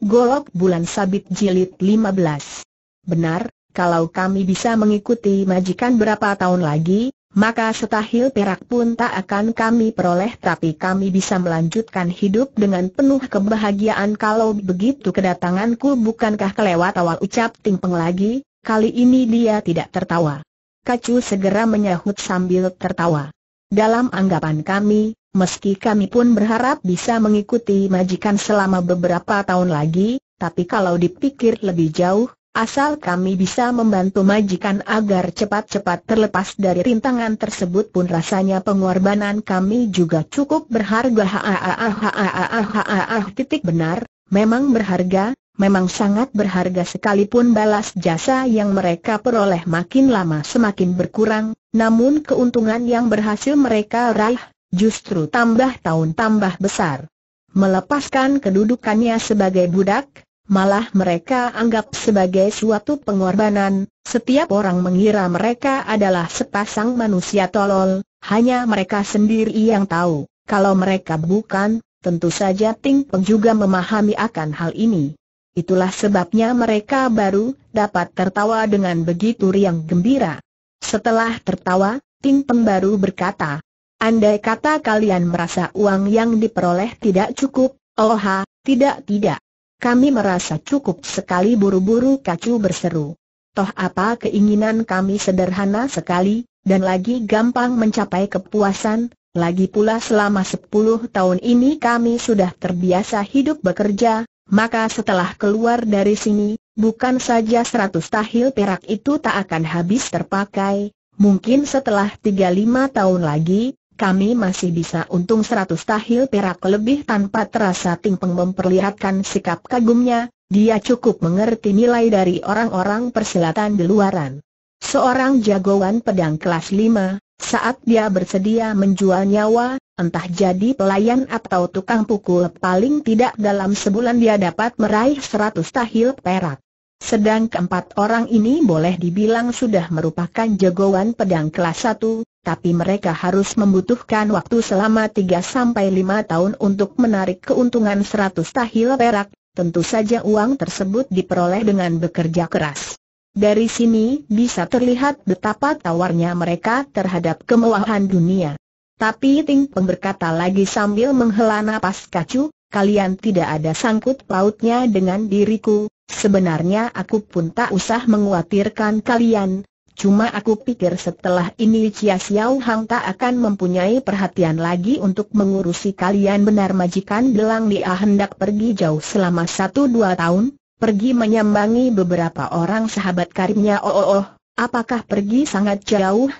Golok Bulan Sabit Jilid 15 Benar, kalau kami bisa mengikuti majikan berapa tahun lagi, maka setahil perak pun tak akan kami peroleh tapi kami bisa melanjutkan hidup dengan penuh kebahagiaan kalau begitu kedatanganku bukankah kelewat awal ucap Tingpeng lagi, kali ini dia tidak tertawa. Kacu segera menyahut sambil tertawa. Dalam anggapan kami, meski kami pun berharap bisa mengikuti majikan selama beberapa tahun lagi, tapi kalau dipikir lebih jauh, asal kami bisa membantu majikan agar cepat-cepat terlepas dari rintangan tersebut pun rasanya pengorbanan kami juga cukup berharga. Hahaha titik benar, memang berharga, memang sangat berharga sekalipun balas jasa yang mereka peroleh makin lama semakin berkurang, namun keuntungan yang berhasil mereka raih, justru tambah tahun tambah besar. Melepaskan kedudukannya sebagai budak, malah mereka anggap sebagai suatu pengorbanan, setiap orang mengira mereka adalah sepasang manusia tolol, hanya mereka sendiri yang tahu, kalau mereka bukan, tentu saja Ting Peng juga memahami akan hal ini. Itulah sebabnya mereka baru dapat tertawa dengan begitu riang gembira. Setelah tertawa, tim pembaru berkata, Andai kata kalian merasa uang yang diperoleh tidak cukup, oh ha, tidak tidak. Kami merasa cukup sekali buru-buru kacu berseru. Toh apa keinginan kami sederhana sekali, dan lagi gampang mencapai kepuasan, lagi pula selama 10 tahun ini kami sudah terbiasa hidup bekerja, maka setelah keluar dari sini, bukan saja seratus tahil perak itu tak akan habis terpakai, mungkin setelah tiga lima tahun lagi, kami masih bisa untung seratus tahil perak lebih tanpa terasa Tingpeng memperlihatkan sikap kagumnya, dia cukup mengerti nilai dari orang-orang persilatan di luaran. Seorang jagoan pedang kelas lima, saat dia bersedia menjual nyawa, entah jadi pelayan atau tukang pukul paling tidak dalam sebulan dia dapat meraih seratus tahil perak. Sedang keempat orang ini boleh dibilang sudah merupakan jagoan pedang kelas satu, tapi mereka harus membutuhkan waktu selama 3-5 tahun untuk menarik keuntungan seratus tahil perak, tentu saja uang tersebut diperoleh dengan bekerja keras. Dari sini bisa terlihat betapa tawarnya mereka terhadap kemewahan dunia. Tapi Ting Peng berkata lagi sambil menghela napas kacu, kalian tidak ada sangkut pautnya dengan diriku, sebenarnya aku pun tak usah menguatirkan kalian, Cuma aku pikir setelah ini Chia Xiao Hang tak akan mempunyai perhatian lagi untuk mengurusi kalian benar majikan gelang dia hendak pergi jauh selama satu dua tahun, pergi menyambangi beberapa orang sahabat karibnya oh oh oh, apakah pergi sangat jauh?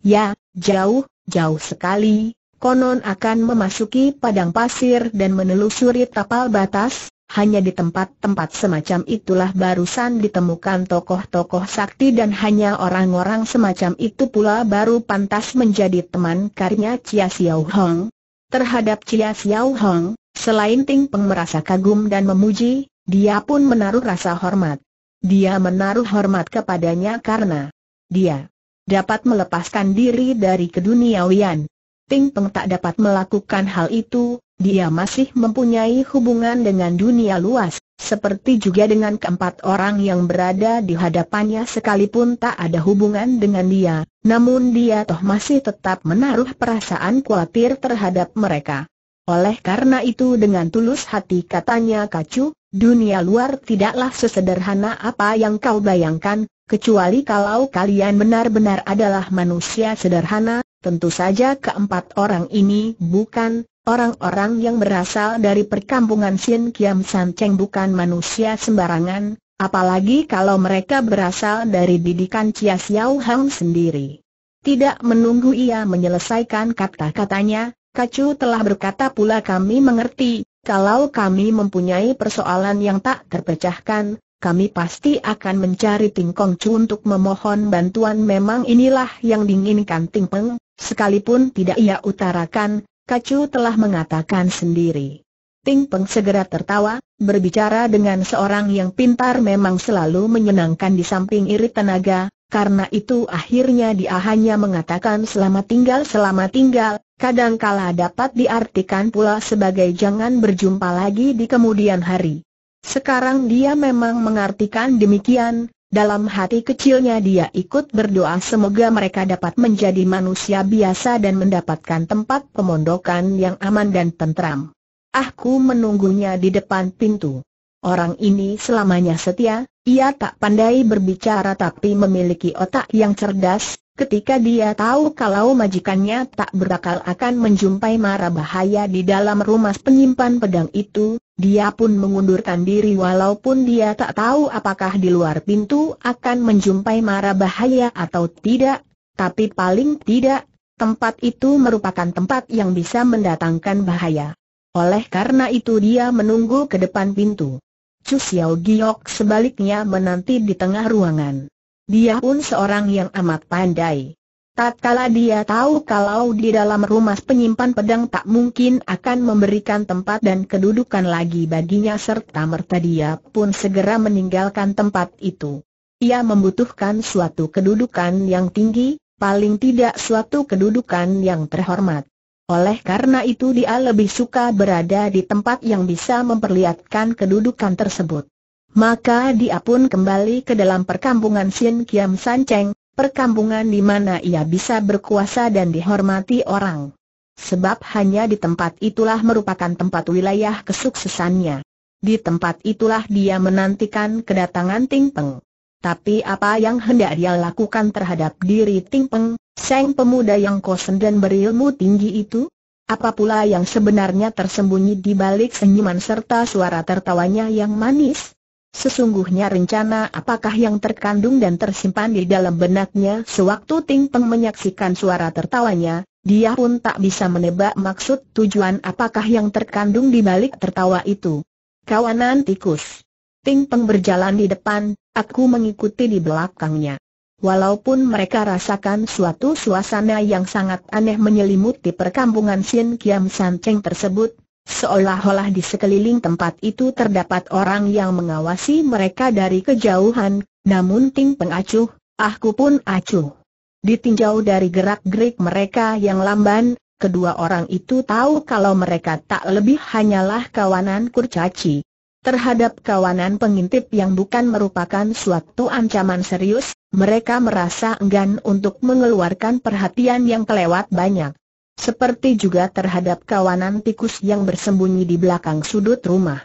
Ya, jauh, Jauh sekali, konon akan memasuki padang pasir dan menelusuri tapal batas, hanya di tempat-tempat semacam itulah barusan ditemukan tokoh-tokoh sakti dan hanya orang-orang semacam itu pula baru pantas menjadi teman karya Chia Xiao Hong. Terhadap Chia Xiao Hong, selain Ting Peng merasa kagum dan memuji, dia pun menaruh rasa hormat. Dia menaruh hormat kepadanya karena dia dapat melepaskan diri dari keduniawian. Ting Peng tak dapat melakukan hal itu, dia masih mempunyai hubungan dengan dunia luas, seperti juga dengan keempat orang yang berada di hadapannya sekalipun tak ada hubungan dengan dia, namun dia toh masih tetap menaruh perasaan khawatir terhadap mereka. Oleh karena itu dengan tulus hati katanya Kacu, dunia luar tidaklah sesederhana apa yang kau bayangkan, Kecuali kalau kalian benar-benar adalah manusia sederhana, tentu saja keempat orang ini bukan orang-orang yang berasal dari perkampungan Sin Kiam San Cheng bukan manusia sembarangan, apalagi kalau mereka berasal dari didikan Chia Xiao Hang sendiri. Tidak menunggu ia menyelesaikan kata-katanya, Kacu telah berkata pula kami mengerti, kalau kami mempunyai persoalan yang tak terpecahkan, kami pasti akan mencari Tingkong Chu untuk memohon bantuan memang inilah yang diinginkan Ting Peng, sekalipun tidak ia utarakan, Kacu telah mengatakan sendiri. Ting Peng segera tertawa, berbicara dengan seorang yang pintar memang selalu menyenangkan di samping irit tenaga, karena itu akhirnya dia hanya mengatakan selamat tinggal selamat tinggal, kadangkala dapat diartikan pula sebagai jangan berjumpa lagi di kemudian hari. Sekarang dia memang mengartikan demikian, dalam hati kecilnya dia ikut berdoa semoga mereka dapat menjadi manusia biasa dan mendapatkan tempat pemondokan yang aman dan tentram. Aku menunggunya di depan pintu. Orang ini selamanya setia, ia tak pandai berbicara tapi memiliki otak yang cerdas, ketika dia tahu kalau majikannya tak berakal akan menjumpai mara bahaya di dalam rumah penyimpan pedang itu, dia pun mengundurkan diri walaupun dia tak tahu apakah di luar pintu akan menjumpai mara bahaya atau tidak, tapi paling tidak, tempat itu merupakan tempat yang bisa mendatangkan bahaya. Oleh karena itu dia menunggu ke depan pintu. Chu Xiao Giok sebaliknya menanti di tengah ruangan. Dia pun seorang yang amat pandai. Tatkala dia tahu kalau di dalam rumah penyimpan pedang tak mungkin akan memberikan tempat dan kedudukan lagi baginya serta merta dia pun segera meninggalkan tempat itu. Ia membutuhkan suatu kedudukan yang tinggi, paling tidak suatu kedudukan yang terhormat. Oleh karena itu dia lebih suka berada di tempat yang bisa memperlihatkan kedudukan tersebut. Maka dia pun kembali ke dalam perkampungan Sin Kiam Sanceng, perkampungan di mana ia bisa berkuasa dan dihormati orang. Sebab hanya di tempat itulah merupakan tempat wilayah kesuksesannya. Di tempat itulah dia menantikan kedatangan Ting Peng. Tapi apa yang hendak dia lakukan terhadap diri Ting Peng, sang pemuda yang kosen dan berilmu tinggi itu? Apa pula yang sebenarnya tersembunyi di balik senyuman serta suara tertawanya yang manis? Sesungguhnya rencana apakah yang terkandung dan tersimpan di dalam benaknya sewaktu Ting Peng menyaksikan suara tertawanya, dia pun tak bisa menebak maksud tujuan apakah yang terkandung di balik tertawa itu. Kawanan tikus. Ting Peng berjalan di depan, aku mengikuti di belakangnya. Walaupun mereka rasakan suatu suasana yang sangat aneh menyelimuti perkampungan Sin Kiam San Cheng tersebut, Seolah-olah di sekeliling tempat itu terdapat orang yang mengawasi mereka dari kejauhan, namun Ting Peng aku pun acuh. Ditinjau dari gerak-gerik mereka yang lamban, kedua orang itu tahu kalau mereka tak lebih hanyalah kawanan kurcaci. Terhadap kawanan pengintip yang bukan merupakan suatu ancaman serius, mereka merasa enggan untuk mengeluarkan perhatian yang kelewat banyak. Seperti juga terhadap kawanan tikus yang bersembunyi di belakang sudut rumah.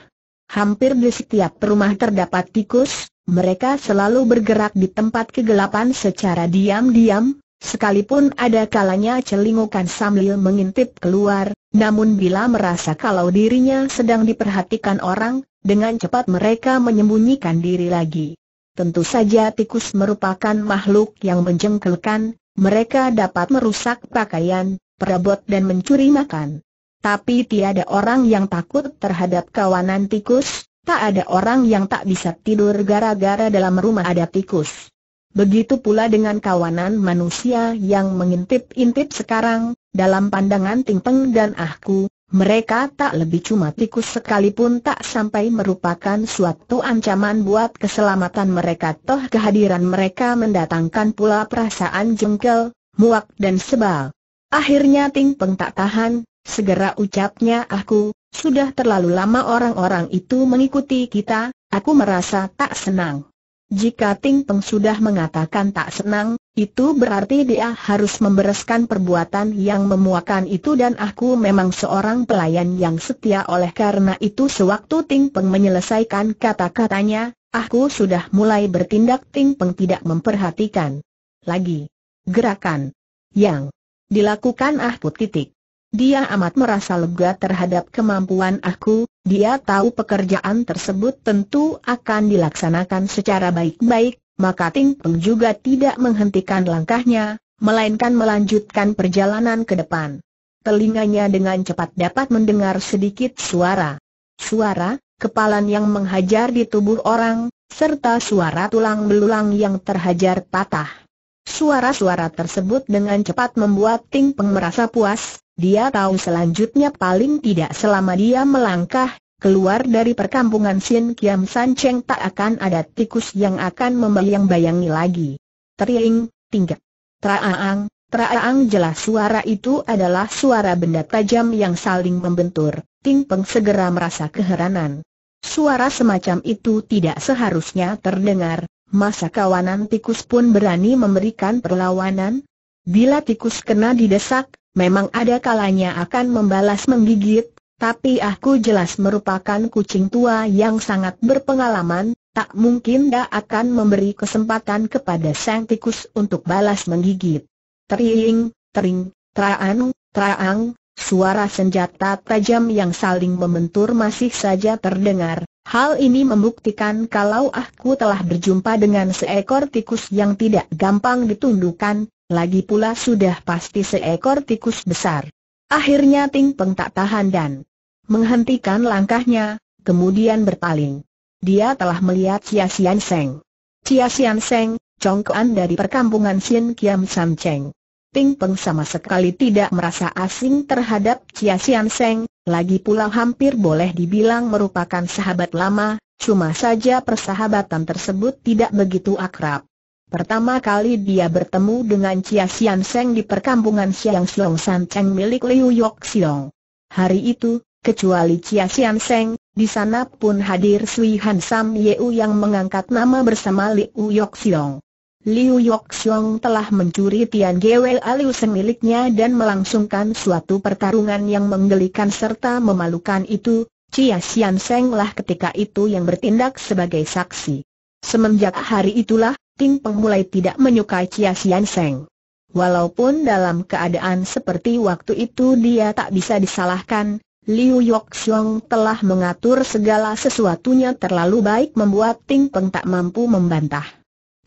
Hampir di setiap rumah terdapat tikus, mereka selalu bergerak di tempat kegelapan secara diam-diam, sekalipun ada kalanya celingukan sambil mengintip keluar, namun bila merasa kalau dirinya sedang diperhatikan orang, dengan cepat mereka menyembunyikan diri lagi. Tentu saja tikus merupakan makhluk yang menjengkelkan, mereka dapat merusak pakaian, perabot dan mencuri makan. Tapi tiada orang yang takut terhadap kawanan tikus, tak ada orang yang tak bisa tidur gara-gara dalam rumah ada tikus. Begitu pula dengan kawanan manusia yang mengintip-intip sekarang, dalam pandangan Tingpeng dan Ahku, mereka tak lebih cuma tikus sekalipun tak sampai merupakan suatu ancaman buat keselamatan mereka toh kehadiran mereka mendatangkan pula perasaan jengkel, muak dan sebal. Akhirnya Ting Peng tak tahan, segera ucapnya aku, sudah terlalu lama orang-orang itu mengikuti kita, aku merasa tak senang. Jika Ting Peng sudah mengatakan tak senang, itu berarti dia harus membereskan perbuatan yang memuakan itu dan aku memang seorang pelayan yang setia oleh karena itu sewaktu Ting Peng menyelesaikan kata-katanya, aku sudah mulai bertindak Ting Peng tidak memperhatikan lagi gerakan yang dilakukan aku ah titik. Dia amat merasa lega terhadap kemampuan aku, dia tahu pekerjaan tersebut tentu akan dilaksanakan secara baik-baik, maka Ting Peng juga tidak menghentikan langkahnya, melainkan melanjutkan perjalanan ke depan. Telinganya dengan cepat dapat mendengar sedikit suara. Suara, kepalan yang menghajar di tubuh orang, serta suara tulang belulang yang terhajar patah. Suara-suara tersebut dengan cepat membuat Ting Peng merasa puas, dia tahu selanjutnya paling tidak selama dia melangkah, keluar dari perkampungan Sin Kiam San Cheng tak akan ada tikus yang akan membayang-bayangi lagi. Teriing, tinggal. Traaang, traaang jelas suara itu adalah suara benda tajam yang saling membentur, Ting Peng segera merasa keheranan. Suara semacam itu tidak seharusnya terdengar, Masa kawanan tikus pun berani memberikan perlawanan? Bila tikus kena didesak, memang ada kalanya akan membalas menggigit, tapi aku jelas merupakan kucing tua yang sangat berpengalaman, tak mungkin dia akan memberi kesempatan kepada sang tikus untuk balas menggigit. Tering, tering, traan, traang, suara senjata tajam yang saling membentur masih saja terdengar, Hal ini membuktikan kalau aku telah berjumpa dengan seekor tikus yang tidak gampang ditundukkan, lagi pula sudah pasti seekor tikus besar. Akhirnya Ting Peng tak tahan dan menghentikan langkahnya, kemudian berpaling. Dia telah melihat Cia Sian Seng. Cia Sian Seng, congkoan dari perkampungan Sien Kiam Sam Cheng. Ping Peng sama sekali tidak merasa asing terhadap Chia Sian Seng, lagi pula hampir boleh dibilang merupakan sahabat lama, cuma saja persahabatan tersebut tidak begitu akrab. Pertama kali dia bertemu dengan Chia Sian Seng di perkampungan Siang Siong San Cheng milik Liu Yok Siong. Hari itu, kecuali Chia Sian Seng, di sana pun hadir Sui Han Sam Yeu yang mengangkat nama bersama Liu Yok Siong. Liu Yoxiong telah mencuri Tian Gwe Aliu miliknya dan melangsungkan suatu pertarungan yang menggelikan serta memalukan itu, Chia Xian Seng lah ketika itu yang bertindak sebagai saksi. Semenjak hari itulah, Ting Peng mulai tidak menyukai Chia Xian Seng. Walaupun dalam keadaan seperti waktu itu dia tak bisa disalahkan, Liu Yoxiong telah mengatur segala sesuatunya terlalu baik membuat Ting Peng tak mampu membantah.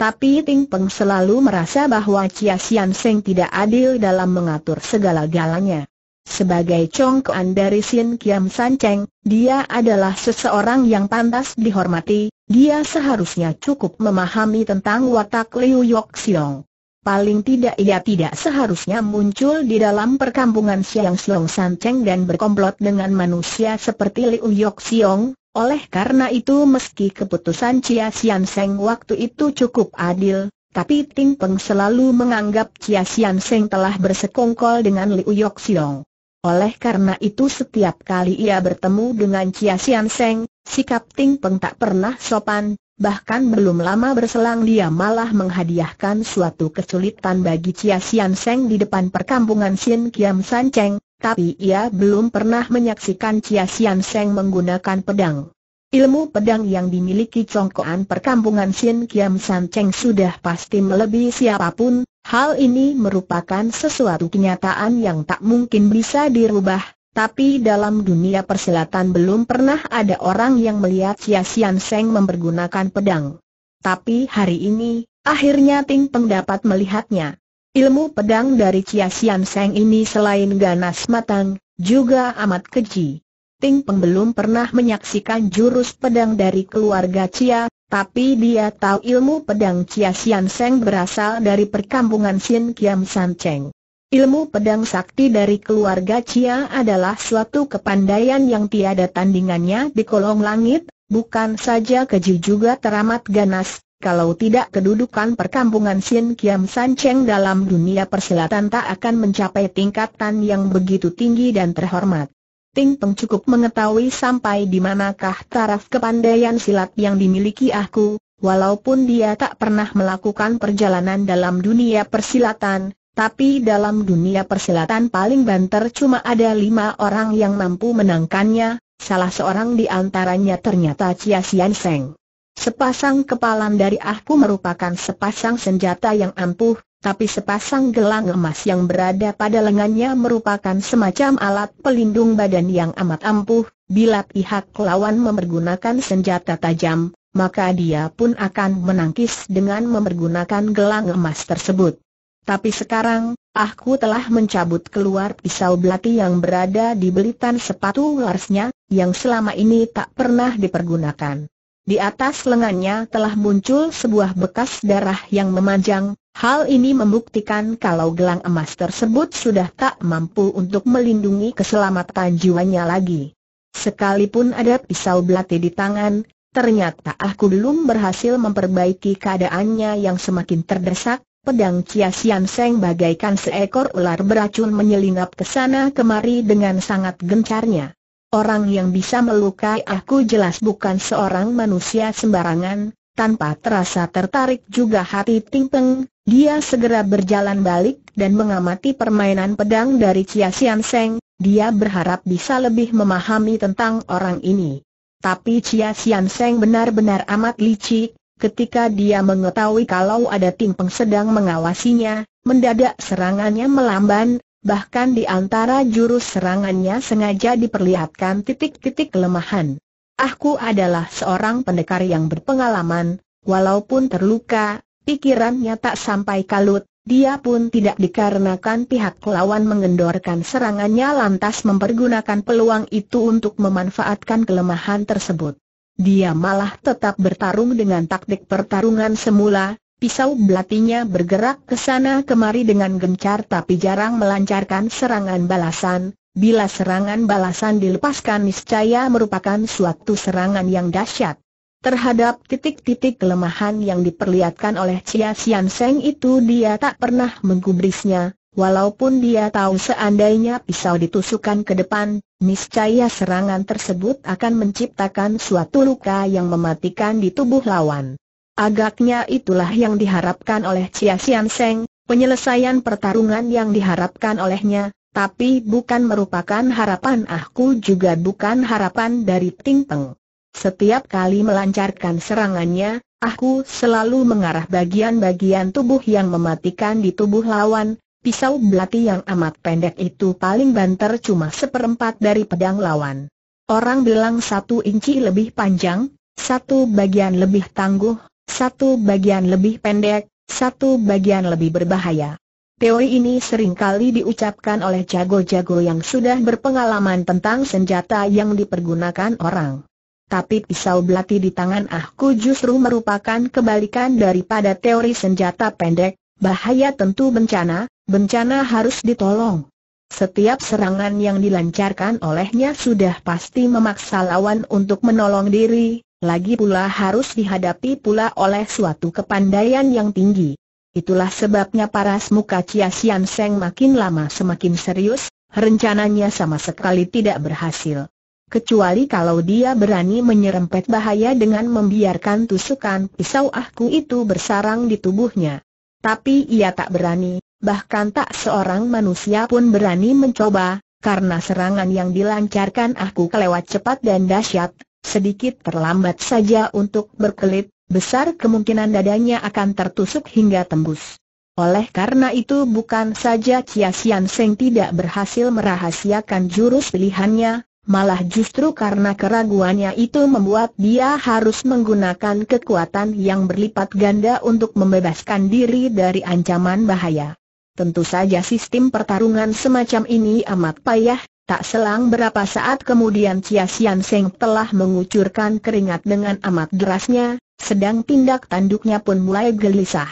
Tapi Ting Peng selalu merasa bahwa Chia Sian Seng tidak adil dalam mengatur segala galanya. Sebagai congkoan dari Sin Kiam San Cheng, dia adalah seseorang yang pantas dihormati, dia seharusnya cukup memahami tentang watak Liu Yok Siong. Paling tidak ia tidak seharusnya muncul di dalam perkampungan Siang Siong San Cheng dan berkomplot dengan manusia seperti Liu Yok Siong, oleh karena itu meski keputusan Chia Sian Seng waktu itu cukup adil, tapi Ting Peng selalu menganggap Chia Sian Seng telah bersekongkol dengan Liu Yok Siong. Oleh karena itu setiap kali ia bertemu dengan Chia Sian Seng, sikap Ting Peng tak pernah sopan, bahkan belum lama berselang dia malah menghadiahkan suatu kesulitan bagi Chia Sian Seng di depan perkampungan Sin Kiam San Cheng, tapi ia belum pernah menyaksikan Chia Sian Seng menggunakan pedang. Ilmu pedang yang dimiliki congkoan perkampungan Xin Kiam San Cheng sudah pasti melebihi siapapun, hal ini merupakan sesuatu kenyataan yang tak mungkin bisa dirubah, tapi dalam dunia persilatan belum pernah ada orang yang melihat Chia Sian Seng mempergunakan pedang. Tapi hari ini, akhirnya Ting Peng dapat melihatnya. Ilmu pedang dari Chia Sian Seng ini selain ganas matang, juga amat keji. Ting Peng belum pernah menyaksikan jurus pedang dari keluarga Chia, tapi dia tahu ilmu pedang Chia Sian Seng berasal dari perkampungan Sin Kiam San Cheng. Ilmu pedang sakti dari keluarga Chia adalah suatu kepandaian yang tiada tandingannya di kolong langit, bukan saja keji juga teramat ganas, kalau tidak kedudukan perkampungan Xin Kiam San Cheng dalam dunia persilatan tak akan mencapai tingkatan yang begitu tinggi dan terhormat. Ting Peng cukup mengetahui sampai di manakah taraf kepandaian silat yang dimiliki aku, walaupun dia tak pernah melakukan perjalanan dalam dunia persilatan, tapi dalam dunia persilatan paling banter cuma ada lima orang yang mampu menangkannya, salah seorang di antaranya ternyata Chia Sian Seng. Sepasang kepalan dari aku merupakan sepasang senjata yang ampuh, tapi sepasang gelang emas yang berada pada lengannya merupakan semacam alat pelindung badan yang amat ampuh, bila pihak lawan memergunakan senjata tajam, maka dia pun akan menangkis dengan memergunakan gelang emas tersebut. Tapi sekarang, aku telah mencabut keluar pisau belati yang berada di belitan sepatu larsnya, yang selama ini tak pernah dipergunakan. Di atas lengannya telah muncul sebuah bekas darah yang memanjang, hal ini membuktikan kalau gelang emas tersebut sudah tak mampu untuk melindungi keselamatan jiwanya lagi. Sekalipun ada pisau belati di tangan, ternyata aku belum berhasil memperbaiki keadaannya yang semakin terdesak, pedang Chia Sian Seng bagaikan seekor ular beracun menyelinap ke sana kemari dengan sangat gencarnya. Orang yang bisa melukai aku jelas bukan seorang manusia sembarangan, tanpa terasa tertarik juga hati Ting Peng, dia segera berjalan balik dan mengamati permainan pedang dari Chia Sian Seng, dia berharap bisa lebih memahami tentang orang ini. Tapi Chia Sian Seng benar-benar amat licik, ketika dia mengetahui kalau ada Ting Peng sedang mengawasinya, mendadak serangannya melamban, bahkan di antara jurus serangannya sengaja diperlihatkan titik-titik kelemahan. Aku adalah seorang pendekar yang berpengalaman, walaupun terluka, pikirannya tak sampai kalut, dia pun tidak dikarenakan pihak lawan mengendorkan serangannya lantas mempergunakan peluang itu untuk memanfaatkan kelemahan tersebut. Dia malah tetap bertarung dengan taktik pertarungan semula, Pisau belatinya bergerak ke sana kemari dengan gencar tapi jarang melancarkan serangan balasan. Bila serangan balasan dilepaskan niscaya merupakan suatu serangan yang dahsyat. Terhadap titik-titik kelemahan yang diperlihatkan oleh Chia Sian Seng itu dia tak pernah menggubrisnya, walaupun dia tahu seandainya pisau ditusukkan ke depan, niscaya serangan tersebut akan menciptakan suatu luka yang mematikan di tubuh lawan. Agaknya itulah yang diharapkan oleh Chia Sian Seng, penyelesaian pertarungan yang diharapkan olehnya, tapi bukan merupakan harapan aku juga bukan harapan dari Ting Peng. Setiap kali melancarkan serangannya, aku selalu mengarah bagian-bagian tubuh yang mematikan di tubuh lawan, pisau belati yang amat pendek itu paling banter cuma seperempat dari pedang lawan. Orang bilang satu inci lebih panjang, satu bagian lebih tangguh, satu bagian lebih pendek, satu bagian lebih berbahaya. Teori ini sering kali diucapkan oleh jago-jago yang sudah berpengalaman tentang senjata yang dipergunakan orang. Tapi pisau belati di tangan aku justru merupakan kebalikan daripada teori senjata pendek, bahaya tentu bencana, bencana harus ditolong. Setiap serangan yang dilancarkan olehnya sudah pasti memaksa lawan untuk menolong diri, lagi pula harus dihadapi pula oleh suatu kepandaian yang tinggi. Itulah sebabnya paras muka Chia Sian Seng makin lama semakin serius, rencananya sama sekali tidak berhasil. Kecuali kalau dia berani menyerempet bahaya dengan membiarkan tusukan pisau aku itu bersarang di tubuhnya. Tapi ia tak berani, bahkan tak seorang manusia pun berani mencoba, karena serangan yang dilancarkan aku kelewat cepat dan dahsyat, sedikit terlambat saja untuk berkelit, besar kemungkinan dadanya akan tertusuk hingga tembus. Oleh karena itu bukan saja Chia Sian Seng tidak berhasil merahasiakan jurus pilihannya, malah justru karena keraguannya itu membuat dia harus menggunakan kekuatan yang berlipat ganda untuk membebaskan diri dari ancaman bahaya. Tentu saja sistem pertarungan semacam ini amat payah, Tak selang berapa saat kemudian Chia Sian Seng telah mengucurkan keringat dengan amat derasnya, sedang tindak tanduknya pun mulai gelisah.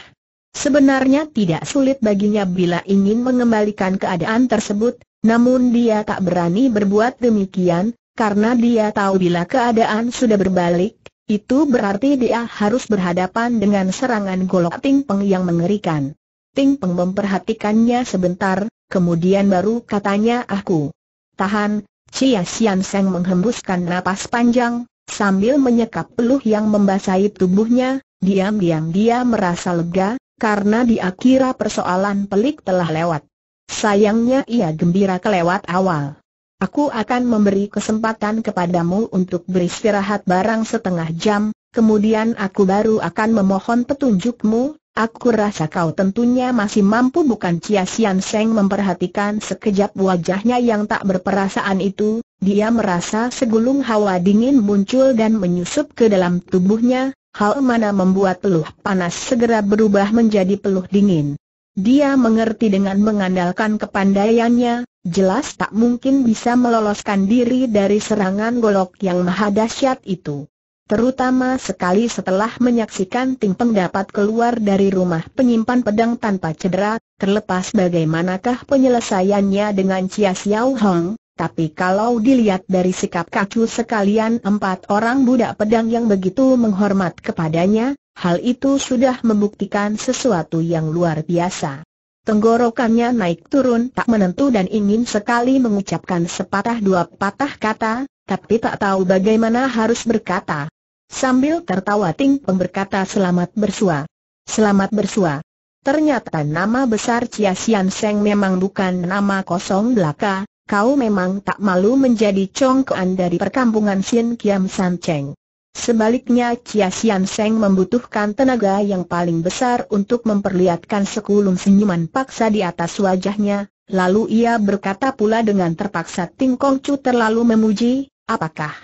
Sebenarnya tidak sulit baginya bila ingin mengembalikan keadaan tersebut, namun dia tak berani berbuat demikian, karena dia tahu bila keadaan sudah berbalik, itu berarti dia harus berhadapan dengan serangan golok Ting Peng yang mengerikan. Ting Peng memperhatikannya sebentar, kemudian baru katanya aku. Tahan, Chia Sian Seng menghembuskan napas panjang, sambil menyekap peluh yang membasahi tubuhnya, diam-diam dia merasa lega, karena dia kira persoalan pelik telah lewat. Sayangnya ia gembira kelewat awal. Aku akan memberi kesempatan kepadamu untuk beristirahat barang setengah jam, kemudian aku baru akan memohon petunjukmu, Aku rasa kau tentunya masih mampu bukan Cia Sian Seng memperhatikan sekejap wajahnya yang tak berperasaan itu, dia merasa segulung hawa dingin muncul dan menyusup ke dalam tubuhnya, hal mana membuat peluh panas segera berubah menjadi peluh dingin. Dia mengerti dengan mengandalkan kepandaiannya, jelas tak mungkin bisa meloloskan diri dari serangan golok yang maha dahsyat itu. Terutama sekali setelah menyaksikan Ting Peng dapat keluar dari rumah penyimpan pedang tanpa cedera, terlepas bagaimanakah penyelesaiannya dengan Chia Xiao Hong, tapi kalau dilihat dari sikap kacu sekalian empat orang budak pedang yang begitu menghormat kepadanya, hal itu sudah membuktikan sesuatu yang luar biasa. Tenggorokannya naik turun tak menentu dan ingin sekali mengucapkan sepatah dua patah kata, tapi tak tahu bagaimana harus berkata. Sambil tertawa Ting Peng berkata selamat bersua. Selamat bersua. Ternyata nama besar Chia Sian Seng memang bukan nama kosong belaka, kau memang tak malu menjadi congkoan dari perkampungan Xin Kiam San Cheng. Sebaliknya Chia Sian Seng membutuhkan tenaga yang paling besar untuk memperlihatkan sekulum senyuman paksa di atas wajahnya, lalu ia berkata pula dengan terpaksa Ting Kong Chu terlalu memuji, apakah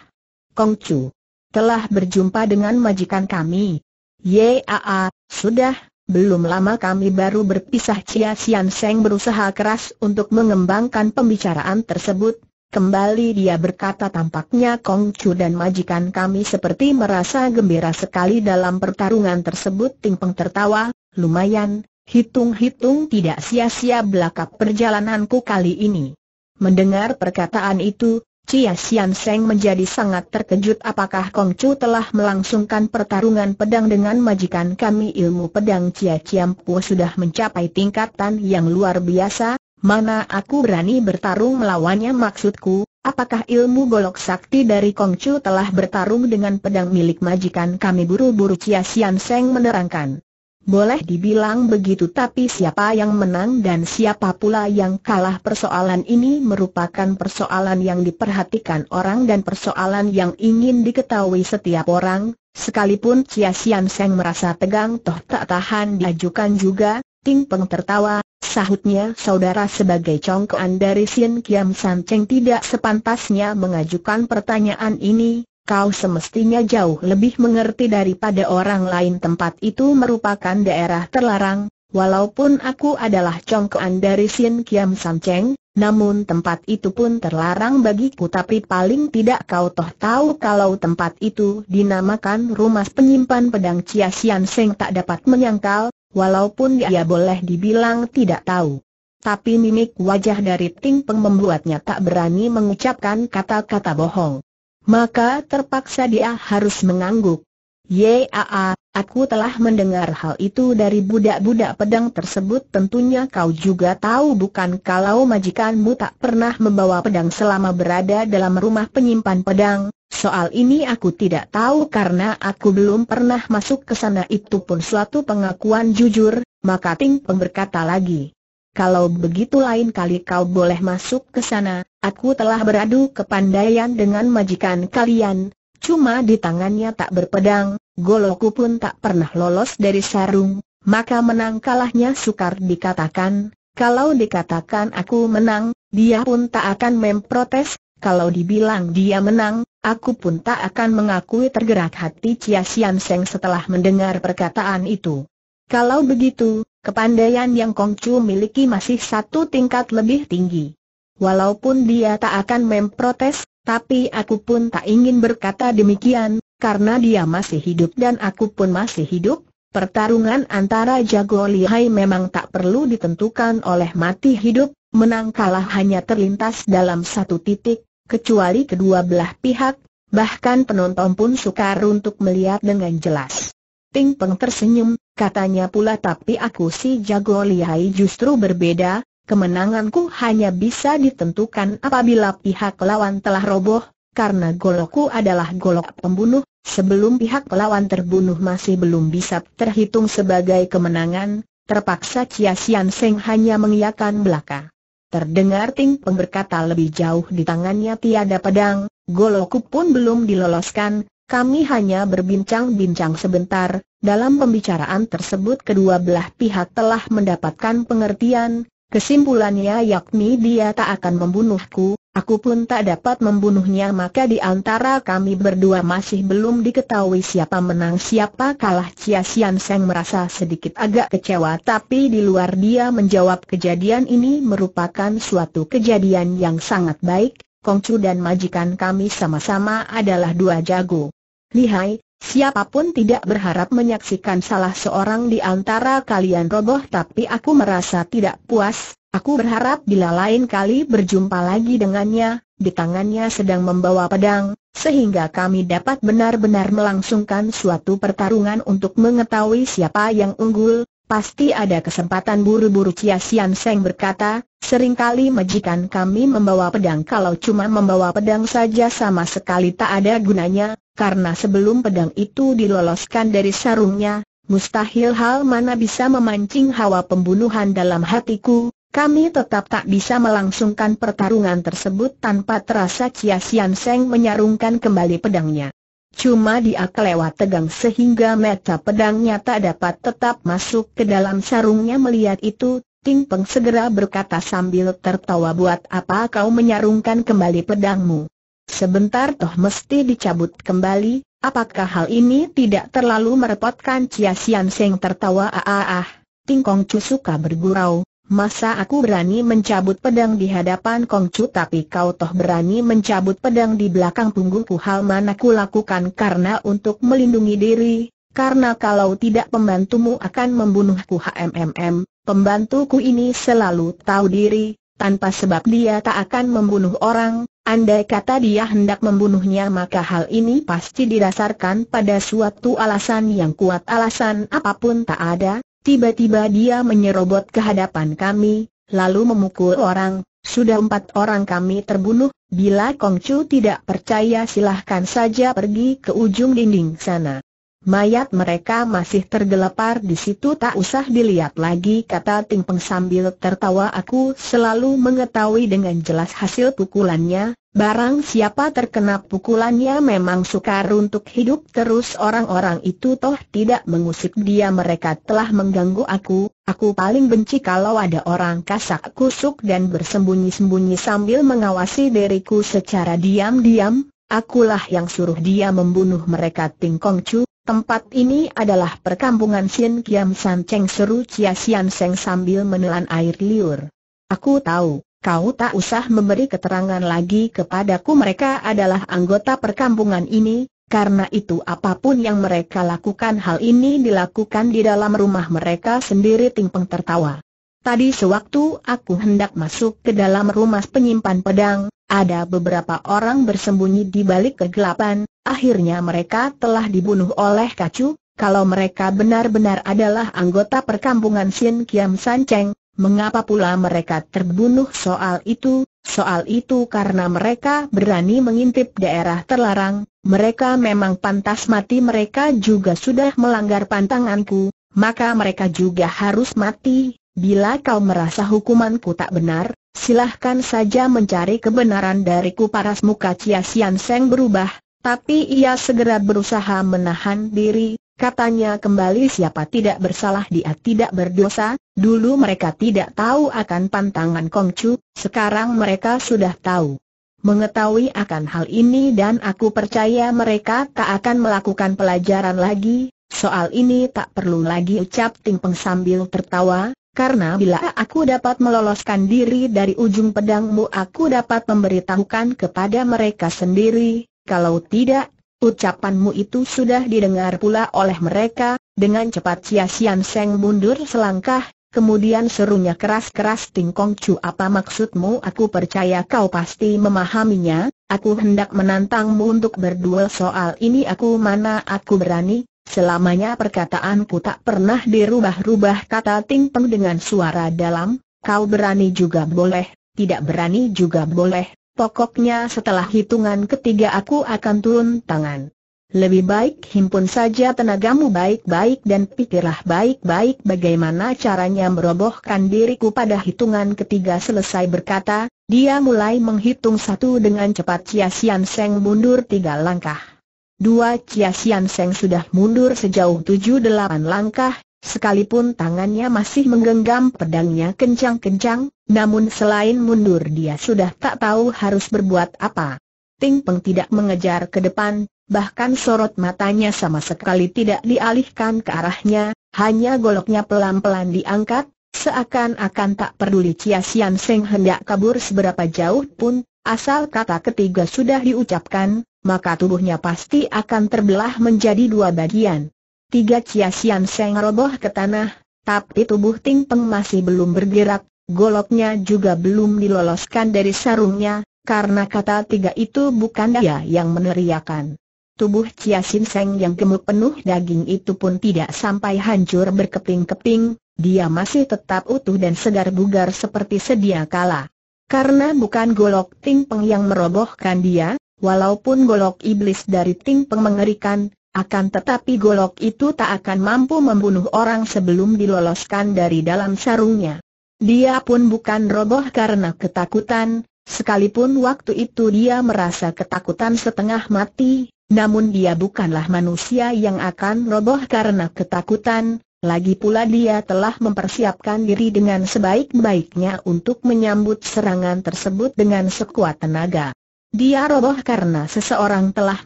Kong Chu telah berjumpa dengan majikan kami. Yaa, sudah, belum lama kami baru berpisah Cia Sian Seng berusaha keras untuk mengembangkan pembicaraan tersebut. Kembali dia berkata tampaknya Kong Chu dan majikan kami seperti merasa gembira sekali dalam pertarungan tersebut Ting Peng tertawa, lumayan, hitung-hitung tidak sia-sia belakang perjalananku kali ini. Mendengar perkataan itu, Chia Sian Seng menjadi sangat terkejut apakah Kong Chu telah melangsungkan pertarungan pedang dengan majikan kami ilmu pedang Cia Chiam Po sudah mencapai tingkatan yang luar biasa, mana aku berani bertarung melawannya maksudku, apakah ilmu golok sakti dari Kong Chu telah bertarung dengan pedang milik majikan kami buru-buru Chia Sian Seng menerangkan. Boleh dibilang begitu tapi siapa yang menang dan siapa pula yang kalah persoalan ini merupakan persoalan yang diperhatikan orang dan persoalan yang ingin diketahui setiap orang, sekalipun Chia Sian Seng merasa tegang toh tak tahan diajukan juga, Ting Peng tertawa, sahutnya saudara sebagai congkoan dari Sin Kiam San Cheng tidak sepantasnya mengajukan pertanyaan ini, kau semestinya jauh lebih mengerti daripada orang lain tempat itu merupakan daerah terlarang, walaupun aku adalah congkoan dari Sin Kiam San Cheng, namun tempat itu pun terlarang bagiku tapi paling tidak kau toh tahu kalau tempat itu dinamakan rumah penyimpan pedang Chia Sian Seng tak dapat menyangkal, walaupun dia boleh dibilang tidak tahu. Tapi mimik wajah dari Ting Peng membuatnya tak berani mengucapkan kata-kata bohong maka terpaksa dia harus mengangguk. Yaa, aku telah mendengar hal itu dari budak-budak pedang tersebut tentunya kau juga tahu bukan kalau majikanmu tak pernah membawa pedang selama berada dalam rumah penyimpan pedang, soal ini aku tidak tahu karena aku belum pernah masuk ke sana itu pun suatu pengakuan jujur, maka Ting Peng berkata lagi. Kalau begitu lain kali kau boleh masuk ke sana, aku telah beradu kepandaian dengan majikan kalian, cuma di tangannya tak berpedang, goloku pun tak pernah lolos dari sarung, maka menang kalahnya sukar dikatakan, kalau dikatakan aku menang, dia pun tak akan memprotes, kalau dibilang dia menang, aku pun tak akan mengakui tergerak hati Chia Sian Seng setelah mendengar perkataan itu. Kalau begitu, Kepandaian yang Kongcu miliki masih satu tingkat lebih tinggi. Walaupun dia tak akan memprotes, tapi aku pun tak ingin berkata demikian, karena dia masih hidup dan aku pun masih hidup. Pertarungan antara jago lihai memang tak perlu ditentukan oleh mati hidup, menang kalah hanya terlintas dalam satu titik, kecuali kedua belah pihak, bahkan penonton pun sukar untuk melihat dengan jelas. Ting Peng tersenyum, katanya pula tapi aku si jago lihai justru berbeda, kemenanganku hanya bisa ditentukan apabila pihak lawan telah roboh, karena golokku adalah golok pembunuh, sebelum pihak lawan terbunuh masih belum bisa terhitung sebagai kemenangan, terpaksa Chia Sian Seng hanya mengiakan belaka. Terdengar Ting Peng berkata lebih jauh di tangannya tiada pedang, golokku pun belum diloloskan, kami hanya berbincang-bincang sebentar, dalam pembicaraan tersebut kedua belah pihak telah mendapatkan pengertian, kesimpulannya yakni dia tak akan membunuhku, aku pun tak dapat membunuhnya maka di antara kami berdua masih belum diketahui siapa menang siapa kalah Chia Sian Seng merasa sedikit agak kecewa tapi di luar dia menjawab kejadian ini merupakan suatu kejadian yang sangat baik, Kongcu dan majikan kami sama-sama adalah dua jago. Lihai, siapapun tidak berharap menyaksikan salah seorang di antara kalian roboh tapi aku merasa tidak puas, aku berharap bila lain kali berjumpa lagi dengannya, di tangannya sedang membawa pedang, sehingga kami dapat benar-benar melangsungkan suatu pertarungan untuk mengetahui siapa yang unggul, Pasti ada kesempatan buru-buru Chia Sian Seng berkata, seringkali majikan kami membawa pedang kalau cuma membawa pedang saja sama sekali tak ada gunanya, karena sebelum pedang itu diloloskan dari sarungnya, mustahil hal mana bisa memancing hawa pembunuhan dalam hatiku, kami tetap tak bisa melangsungkan pertarungan tersebut tanpa terasa Chia Sian Seng menyarungkan kembali pedangnya. Cuma dia kelewat tegang sehingga mata pedangnya tak dapat tetap masuk ke dalam sarungnya melihat itu, Ting Peng segera berkata sambil tertawa buat apa kau menyarungkan kembali pedangmu. Sebentar toh mesti dicabut kembali, apakah hal ini tidak terlalu merepotkan Chia Sian Seng tertawa aah, ah, ah. Ting Kong Chu suka bergurau, Masa aku berani mencabut pedang di hadapan Kongcu tapi kau toh berani mencabut pedang di belakang punggungku hal mana ku lakukan karena untuk melindungi diri, karena kalau tidak pembantumu akan membunuhku HMMM, pembantuku ini selalu tahu diri, tanpa sebab dia tak akan membunuh orang, andai kata dia hendak membunuhnya maka hal ini pasti didasarkan pada suatu alasan yang kuat alasan apapun tak ada, Tiba-tiba dia menyerobot ke hadapan kami, lalu memukul orang, sudah empat orang kami terbunuh, bila Kongcu tidak percaya silahkan saja pergi ke ujung dinding sana. Mayat mereka masih tergelepar di situ tak usah dilihat lagi kata Ting Peng sambil tertawa aku selalu mengetahui dengan jelas hasil pukulannya, barang siapa terkena pukulannya memang sukar untuk hidup terus orang-orang itu toh tidak mengusik dia mereka telah mengganggu aku, aku paling benci kalau ada orang kasak kusuk dan bersembunyi-sembunyi sambil mengawasi diriku secara diam-diam, Akulah yang suruh dia membunuh mereka Ting Kong Chu, Tempat ini adalah perkampungan Xin Kiam San Cheng seru Chia Sian Seng sambil menelan air liur. Aku tahu, kau tak usah memberi keterangan lagi kepadaku mereka adalah anggota perkampungan ini, karena itu apapun yang mereka lakukan hal ini dilakukan di dalam rumah mereka sendiri Ting Peng tertawa. Tadi sewaktu aku hendak masuk ke dalam rumah penyimpan pedang, ada beberapa orang bersembunyi di balik kegelapan, akhirnya mereka telah dibunuh oleh kacu, kalau mereka benar-benar adalah anggota perkampungan Sin Kiam San Cheng, mengapa pula mereka terbunuh soal itu? Soal itu karena mereka berani mengintip daerah terlarang, mereka memang pantas mati mereka juga sudah melanggar pantanganku, maka mereka juga harus mati, bila kau merasa hukumanku tak benar, Silahkan saja mencari kebenaran dariku paras muka Chia Sian Seng berubah, tapi ia segera berusaha menahan diri, katanya kembali siapa tidak bersalah dia tidak berdosa, dulu mereka tidak tahu akan pantangan Kongcu, sekarang mereka sudah tahu mengetahui akan hal ini dan aku percaya mereka tak akan melakukan pelajaran lagi, soal ini tak perlu lagi ucap Ting Peng sambil tertawa, karena bila aku dapat meloloskan diri dari ujung pedangmu aku dapat memberitahukan kepada mereka sendiri, kalau tidak, ucapanmu itu sudah didengar pula oleh mereka, dengan cepat Chia Sian Seng mundur selangkah, kemudian serunya keras-keras Ting Kong Chu apa maksudmu aku percaya kau pasti memahaminya, aku hendak menantangmu untuk berduel soal ini aku mana aku berani, Selamanya perkataanku tak pernah dirubah-rubah kata Ting Peng dengan suara dalam, kau berani juga boleh, tidak berani juga boleh, pokoknya setelah hitungan ketiga aku akan turun tangan. Lebih baik himpun saja tenagamu baik-baik dan pikirlah baik-baik bagaimana caranya merobohkan diriku pada hitungan ketiga selesai berkata, dia mulai menghitung satu dengan cepat Chia Sian Seng mundur tiga langkah. Dua Chia Sian Seng sudah mundur sejauh tujuh delapan langkah, sekalipun tangannya masih menggenggam pedangnya kencang-kencang, namun selain mundur dia sudah tak tahu harus berbuat apa. Ting Peng tidak mengejar ke depan, bahkan sorot matanya sama sekali tidak dialihkan ke arahnya, hanya goloknya pelan-pelan diangkat, Seakan-akan tak peduli Chia Sian Seng hendak kabur seberapa jauh pun, asal kata ketiga sudah diucapkan, maka tubuhnya pasti akan terbelah menjadi dua bagian. Tiga Chia Sian Seng roboh ke tanah, tapi tubuh Ting Peng masih belum bergerak, goloknya juga belum diloloskan dari sarungnya, karena kata tiga itu bukan dia yang meneriakan. Tubuh Chia Sin Seng yang gemuk penuh daging itu pun tidak sampai hancur berkeping-keping, dia masih tetap utuh dan segar bugar seperti sedia kala. Karena bukan golok Ting Peng yang merobohkan dia, walaupun golok iblis dari Ting Peng mengerikan, akan tetapi golok itu tak akan mampu membunuh orang sebelum diloloskan dari dalam sarungnya. Dia pun bukan roboh karena ketakutan, sekalipun waktu itu dia merasa ketakutan setengah mati, namun dia bukanlah manusia yang akan roboh karena ketakutan, lagi pula dia telah mempersiapkan diri dengan sebaik-baiknya untuk menyambut serangan tersebut dengan sekuat tenaga. Dia roboh karena seseorang telah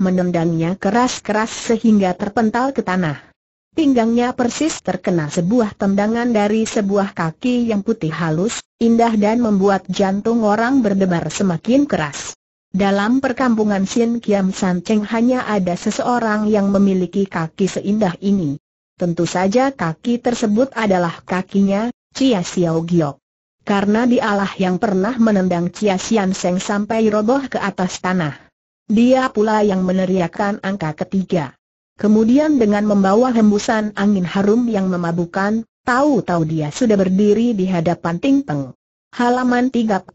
menendangnya keras-keras sehingga terpental ke tanah. Pinggangnya persis terkena sebuah tendangan dari sebuah kaki yang putih halus, indah dan membuat jantung orang berdebar semakin keras. Dalam perkampungan Xin Kiam San Cheng hanya ada seseorang yang memiliki kaki seindah ini. Tentu saja kaki tersebut adalah kakinya, Chia Xiao Giok. Karena dialah yang pernah menendang Chia Xian Seng sampai roboh ke atas tanah. Dia pula yang meneriakkan angka ketiga. Kemudian dengan membawa hembusan angin harum yang memabukan, tahu-tahu dia sudah berdiri di hadapan Ting Peng. Halaman 33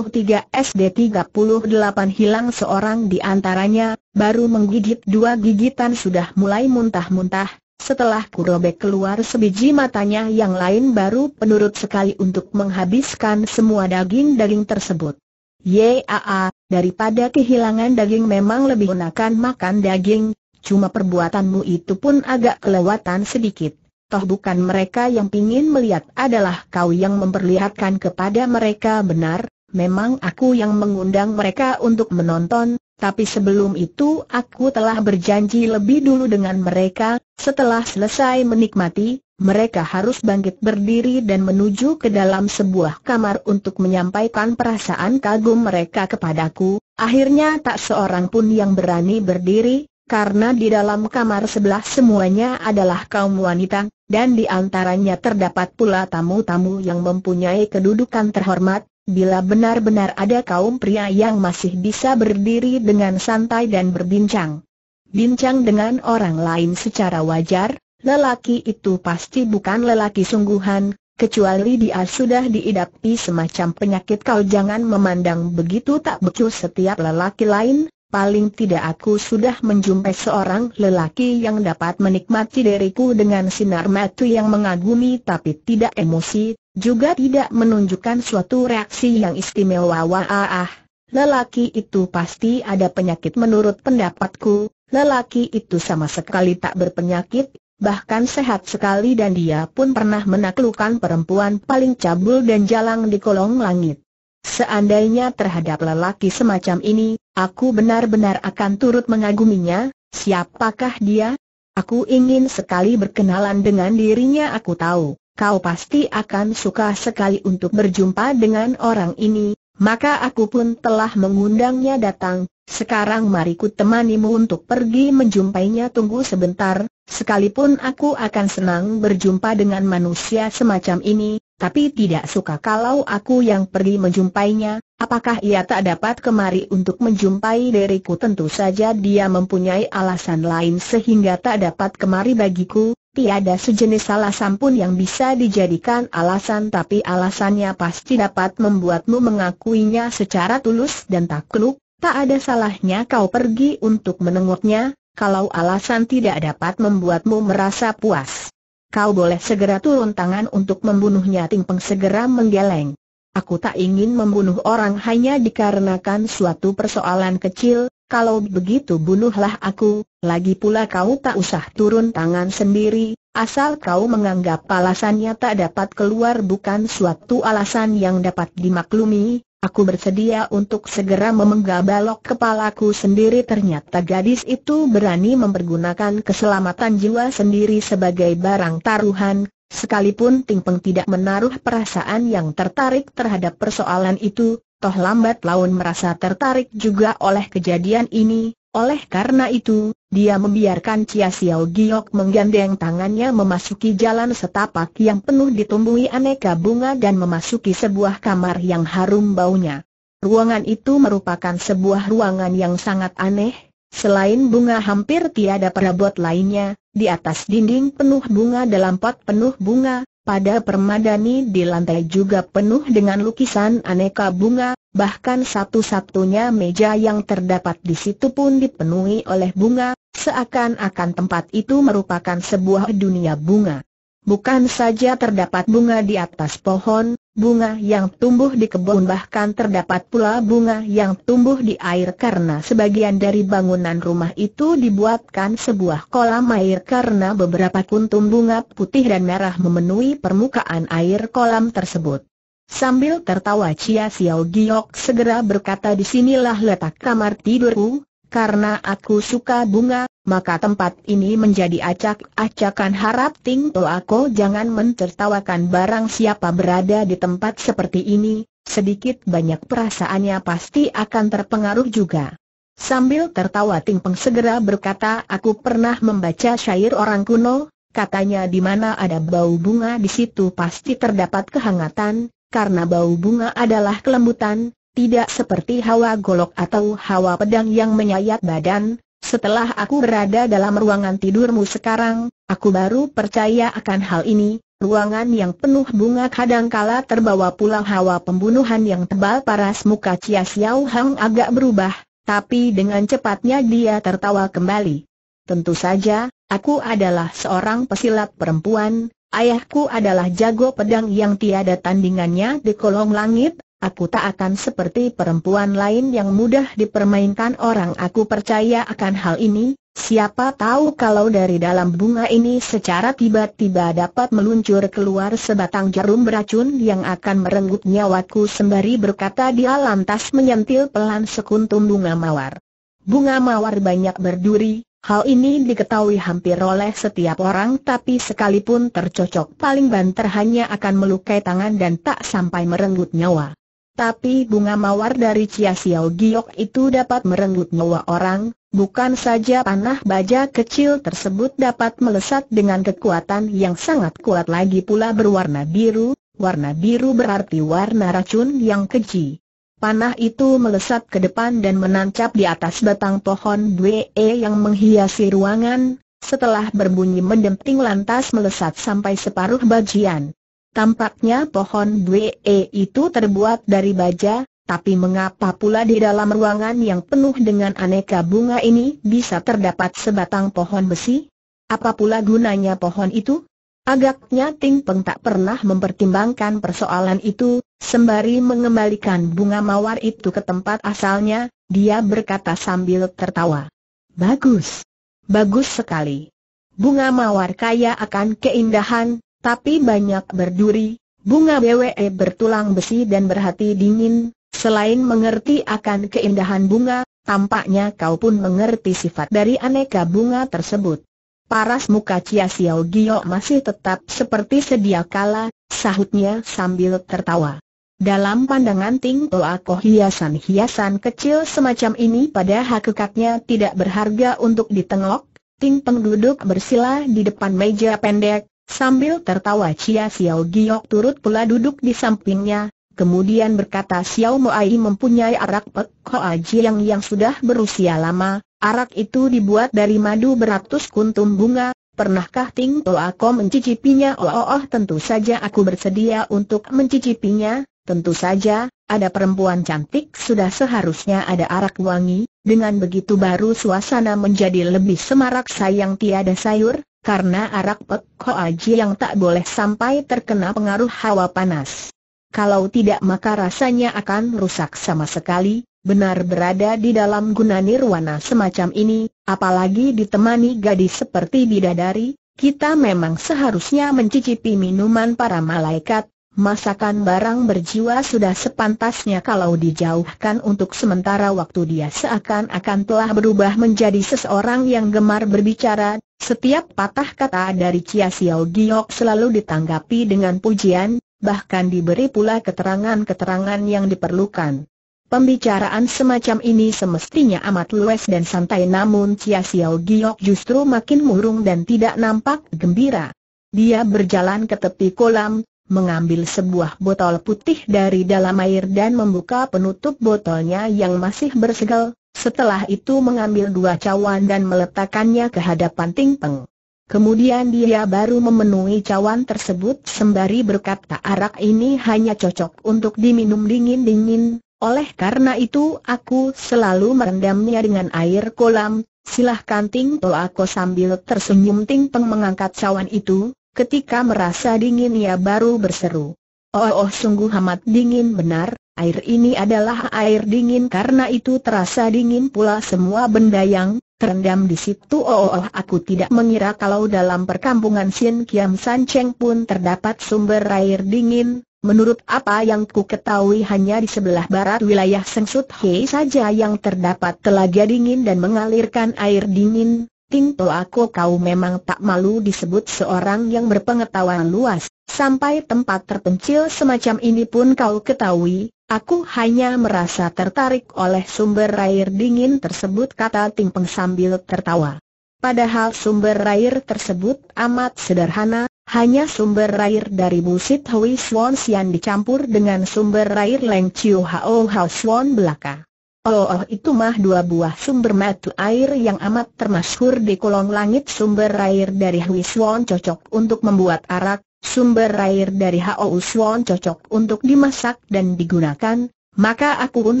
SD 38 hilang seorang di antaranya, baru menggigit dua gigitan sudah mulai muntah-muntah, setelah kurobek keluar sebiji matanya yang lain baru penurut sekali untuk menghabiskan semua daging-daging tersebut. Yaa, daripada kehilangan daging memang lebih enakan makan daging, cuma perbuatanmu itu pun agak kelewatan sedikit toh bukan mereka yang ingin melihat adalah kau yang memperlihatkan kepada mereka benar, memang aku yang mengundang mereka untuk menonton, tapi sebelum itu aku telah berjanji lebih dulu dengan mereka, setelah selesai menikmati, mereka harus bangkit berdiri dan menuju ke dalam sebuah kamar untuk menyampaikan perasaan kagum mereka kepadaku, akhirnya tak seorang pun yang berani berdiri, karena di dalam kamar sebelah semuanya adalah kaum wanita, dan di antaranya terdapat pula tamu-tamu yang mempunyai kedudukan terhormat, bila benar-benar ada kaum pria yang masih bisa berdiri dengan santai dan berbincang. Bincang dengan orang lain secara wajar, lelaki itu pasti bukan lelaki sungguhan, kecuali dia sudah diidapi semacam penyakit kau jangan memandang begitu tak becus setiap lelaki lain, paling tidak aku sudah menjumpai seorang lelaki yang dapat menikmati diriku dengan sinar mata yang mengagumi tapi tidak emosi, juga tidak menunjukkan suatu reaksi yang istimewa wah Lelaki itu pasti ada penyakit menurut pendapatku, lelaki itu sama sekali tak berpenyakit, bahkan sehat sekali dan dia pun pernah menaklukkan perempuan paling cabul dan jalang di kolong langit. Seandainya terhadap lelaki semacam ini, aku benar-benar akan turut mengaguminya, siapakah dia? Aku ingin sekali berkenalan dengan dirinya aku tahu, kau pasti akan suka sekali untuk berjumpa dengan orang ini, maka aku pun telah mengundangnya datang, sekarang mari ku temanimu untuk pergi menjumpainya tunggu sebentar, sekalipun aku akan senang berjumpa dengan manusia semacam ini, tapi tidak suka kalau aku yang pergi menjumpainya, apakah ia tak dapat kemari untuk menjumpai diriku tentu saja dia mempunyai alasan lain sehingga tak dapat kemari bagiku, tiada sejenis alasan pun yang bisa dijadikan alasan tapi alasannya pasti dapat membuatmu mengakuinya secara tulus dan takluk, tak ada salahnya kau pergi untuk menengoknya, kalau alasan tidak dapat membuatmu merasa puas. Kau boleh segera turun tangan untuk membunuhnya Ting Peng segera menggeleng. Aku tak ingin membunuh orang hanya dikarenakan suatu persoalan kecil, kalau begitu bunuhlah aku, lagi pula kau tak usah turun tangan sendiri, asal kau menganggap alasannya tak dapat keluar bukan suatu alasan yang dapat dimaklumi, Aku bersedia untuk segera memenggal balok kepalaku sendiri ternyata gadis itu berani mempergunakan keselamatan jiwa sendiri sebagai barang taruhan, sekalipun Ting Peng tidak menaruh perasaan yang tertarik terhadap persoalan itu, toh lambat laun merasa tertarik juga oleh kejadian ini, oleh karena itu, dia membiarkan Chia Xiao Giok menggandeng tangannya memasuki jalan setapak yang penuh ditumbuhi aneka bunga dan memasuki sebuah kamar yang harum baunya. Ruangan itu merupakan sebuah ruangan yang sangat aneh, selain bunga hampir tiada perabot lainnya, di atas dinding penuh bunga dalam pot penuh bunga, pada permadani di lantai juga penuh dengan lukisan aneka bunga, Bahkan satu-satunya meja yang terdapat di situ pun dipenuhi oleh bunga, seakan-akan tempat itu merupakan sebuah dunia bunga. Bukan saja terdapat bunga di atas pohon, bunga yang tumbuh di kebun bahkan terdapat pula bunga yang tumbuh di air karena sebagian dari bangunan rumah itu dibuatkan sebuah kolam air karena beberapa kuntum bunga putih dan merah memenuhi permukaan air kolam tersebut. Sambil tertawa Chia Xiao Giok segera berkata disinilah letak kamar tidurku, karena aku suka bunga, maka tempat ini menjadi acak-acakan harap Ting To aku jangan mentertawakan barang siapa berada di tempat seperti ini, sedikit banyak perasaannya pasti akan terpengaruh juga. Sambil tertawa Ting Peng segera berkata aku pernah membaca syair orang kuno, katanya di mana ada bau bunga di situ pasti terdapat kehangatan, karena bau bunga adalah kelembutan, tidak seperti hawa golok atau hawa pedang yang menyayat badan. Setelah aku berada dalam ruangan tidurmu sekarang, aku baru percaya akan hal ini. Ruangan yang penuh bunga kadangkala terbawa pula hawa pembunuhan yang tebal paras muka Cia Xiao Hang agak berubah, tapi dengan cepatnya dia tertawa kembali. Tentu saja, aku adalah seorang pesilat perempuan, Ayahku adalah jago pedang yang tiada tandingannya di kolong langit, aku tak akan seperti perempuan lain yang mudah dipermainkan orang aku percaya akan hal ini, siapa tahu kalau dari dalam bunga ini secara tiba-tiba dapat meluncur keluar sebatang jarum beracun yang akan merenggut nyawaku sembari berkata dia lantas menyentil pelan sekuntum bunga mawar. Bunga mawar banyak berduri, Hal ini diketahui hampir oleh setiap orang tapi sekalipun tercocok paling banter hanya akan melukai tangan dan tak sampai merenggut nyawa. Tapi bunga mawar dari Cia Xiao Giok itu dapat merenggut nyawa orang, bukan saja panah baja kecil tersebut dapat melesat dengan kekuatan yang sangat kuat lagi pula berwarna biru, warna biru berarti warna racun yang keji. Panah itu melesat ke depan dan menancap di atas batang pohon BE yang menghiasi ruangan, setelah berbunyi mendemping lantas melesat sampai separuh bagian. Tampaknya pohon BE itu terbuat dari baja, tapi mengapa pula di dalam ruangan yang penuh dengan aneka bunga ini bisa terdapat sebatang pohon besi? Apa pula gunanya pohon itu? Agaknya Ting Peng tak pernah mempertimbangkan persoalan itu, Sembari mengembalikan bunga mawar itu ke tempat asalnya, dia berkata sambil tertawa. Bagus. Bagus sekali. Bunga mawar kaya akan keindahan, tapi banyak berduri, bunga BWE bertulang besi dan berhati dingin, selain mengerti akan keindahan bunga, tampaknya kau pun mengerti sifat dari aneka bunga tersebut. Paras muka Cia Xiao Gio masih tetap seperti sedia kala, sahutnya sambil tertawa. Dalam pandangan Ting Toa Ko hiasan-hiasan kecil semacam ini pada hakikatnya tidak berharga untuk ditengok, Ting Peng duduk bersila di depan meja pendek, sambil tertawa Chia Xiao Giok turut pula duduk di sampingnya, kemudian berkata Xiao Moai mempunyai arak Pek Hoa Jiang yang sudah berusia lama, arak itu dibuat dari madu beratus kuntum bunga, Pernahkah Ting Toa Ko mencicipinya? Oh, oh, oh tentu saja aku bersedia untuk mencicipinya, Tentu saja, ada perempuan cantik sudah seharusnya ada arak wangi, dengan begitu baru suasana menjadi lebih semarak sayang tiada sayur, karena arak pek aji yang tak boleh sampai terkena pengaruh hawa panas. Kalau tidak maka rasanya akan rusak sama sekali, benar berada di dalam guna nirwana semacam ini, apalagi ditemani gadis seperti bidadari, kita memang seharusnya mencicipi minuman para malaikat, Masakan barang berjiwa sudah sepantasnya kalau dijauhkan untuk sementara waktu dia seakan-akan telah berubah menjadi seseorang yang gemar berbicara. Setiap patah kata dari Chia Xiao Giok selalu ditanggapi dengan pujian, bahkan diberi pula keterangan-keterangan yang diperlukan. Pembicaraan semacam ini semestinya amat luas dan santai namun Chia Xiao Giok justru makin murung dan tidak nampak gembira. Dia berjalan ke tepi kolam, mengambil sebuah botol putih dari dalam air dan membuka penutup botolnya yang masih bersegel, setelah itu mengambil dua cawan dan meletakkannya ke hadapan Ting Peng. Kemudian dia baru memenuhi cawan tersebut sembari berkata arak ini hanya cocok untuk diminum dingin-dingin, oleh karena itu aku selalu merendamnya dengan air kolam, silahkan Ting To aku sambil tersenyum Ting Peng mengangkat cawan itu, Ketika merasa dingin ia baru berseru. Oh, oh sungguh amat dingin benar, air ini adalah air dingin karena itu terasa dingin pula semua benda yang terendam di situ. Oh, oh, oh aku tidak mengira kalau dalam perkampungan Sin Kiam San Cheng pun terdapat sumber air dingin. Menurut apa yang ku ketahui hanya di sebelah barat wilayah Sengsut Hei saja yang terdapat telaga dingin dan mengalirkan air dingin, Tingto aku kau memang tak malu disebut seorang yang berpengetahuan luas, sampai tempat terpencil semacam ini pun kau ketahui, aku hanya merasa tertarik oleh sumber air dingin tersebut kata Tingpeng sambil tertawa. Padahal sumber air tersebut amat sederhana, hanya sumber air dari busit Hui Swan yang dicampur dengan sumber air Leng Chiu Hao Hao Swan belaka. Oh, itu mah dua buah sumber mata air yang amat termasyhur di kolong langit sumber air dari Hui Swan cocok untuk membuat arak, sumber air dari Hao Swan cocok untuk dimasak dan digunakan, maka aku pun